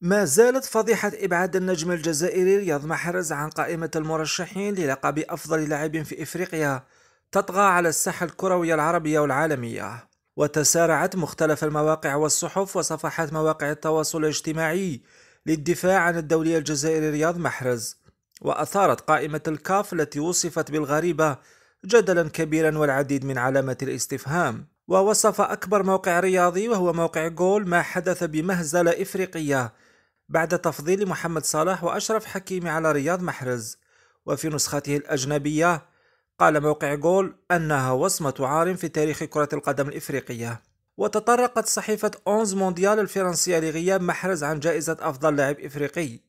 ما زالت فضيحة إبعاد النجم الجزائري رياض محرز عن قائمة المرشحين للقب أفضل لاعب في إفريقيا تطغى على الساحة الكروية العربية والعالمية وتسارعت مختلف المواقع والصحف وصفحات مواقع التواصل الاجتماعي للدفاع عن الدولية الجزائري رياض محرز وأثارت قائمة الكاف التي وصفت بالغريبة جدلا كبيرا والعديد من علامات الاستفهام ووصف أكبر موقع رياضي وهو موقع جول ما حدث بمهزلة إفريقية بعد تفضيل محمد صلاح وأشرف حكيمي على رياض محرز وفي نسخته الأجنبية قال موقع جول أنها وصمة عار في تاريخ كرة القدم الإفريقية وتطرقت صحيفة أونز مونديال الفرنسية لغياب محرز عن جائزة أفضل لاعب إفريقي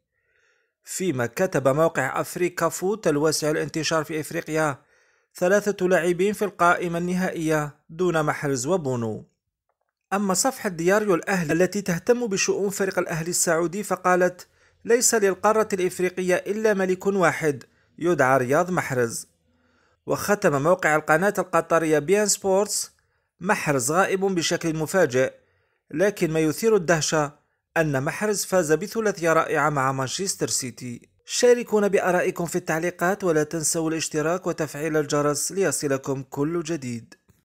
فيما كتب موقع أفريكا فوت الواسع الانتشار في إفريقيا ثلاثة لاعبين في القائمة النهائية دون محرز وبونو أما صفحة دياريو الأهلي التي تهتم بشؤون فريق الأهلي السعودي فقالت ليس للقارة الإفريقية إلا ملك واحد يدعى رياض محرز وختم موقع القناة القطرية بيان سبورتس محرز غائب بشكل مفاجئ لكن ما يثير الدهشة أن محرز فاز بثلاثية رائعة مع مانشستر سيتي شاركونا بآرائكم في التعليقات ولا تنسوا الاشتراك وتفعيل الجرس ليصلكم كل جديد